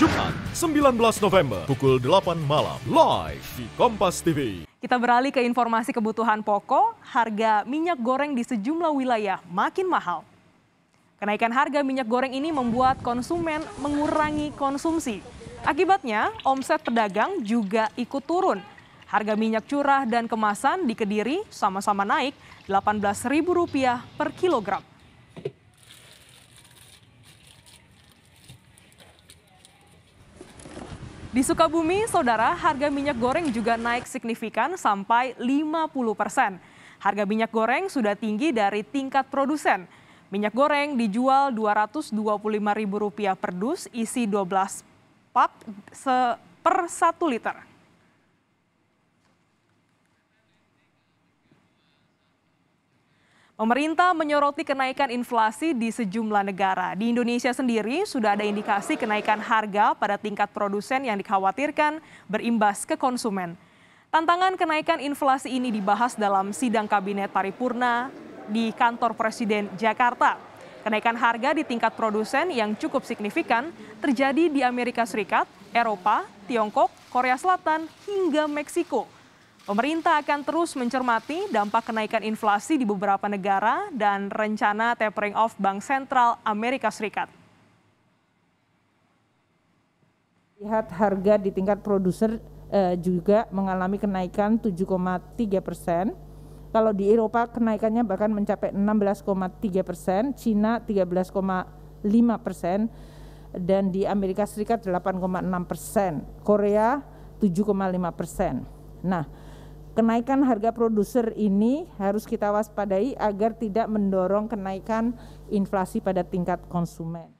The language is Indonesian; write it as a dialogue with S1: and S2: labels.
S1: Jumat 19 November pukul 8 malam live di Kompas TV. Kita beralih ke informasi kebutuhan pokok, harga minyak goreng di sejumlah wilayah makin mahal. Kenaikan harga minyak goreng ini membuat konsumen mengurangi konsumsi. Akibatnya, omset pedagang juga ikut turun. Harga minyak curah dan kemasan di Kediri sama-sama naik Rp18.000 per kilogram. Di Sukabumi, saudara, harga minyak goreng juga naik signifikan sampai 50 persen. Harga minyak goreng sudah tinggi dari tingkat produsen. Minyak goreng dijual Rp225.000 per dus isi 12 pak per 1 liter. Pemerintah menyoroti kenaikan inflasi di sejumlah negara. Di Indonesia sendiri sudah ada indikasi kenaikan harga pada tingkat produsen yang dikhawatirkan berimbas ke konsumen. Tantangan kenaikan inflasi ini dibahas dalam sidang kabinet paripurna di kantor Presiden Jakarta. Kenaikan harga di tingkat produsen yang cukup signifikan terjadi di Amerika Serikat, Eropa, Tiongkok, Korea Selatan, hingga Meksiko. Pemerintah akan terus mencermati dampak kenaikan inflasi di beberapa negara dan rencana tapering off Bank Sentral Amerika Serikat.
S2: Lihat harga di tingkat produser eh, juga mengalami kenaikan 7,3 persen. Kalau di Eropa kenaikannya bahkan mencapai 16,3 persen, Cina 13,5 persen, dan di Amerika Serikat 8,6 persen, Korea 7,5 persen. Nah, kenaikan harga produser ini harus kita waspadai agar tidak mendorong kenaikan inflasi pada tingkat konsumen.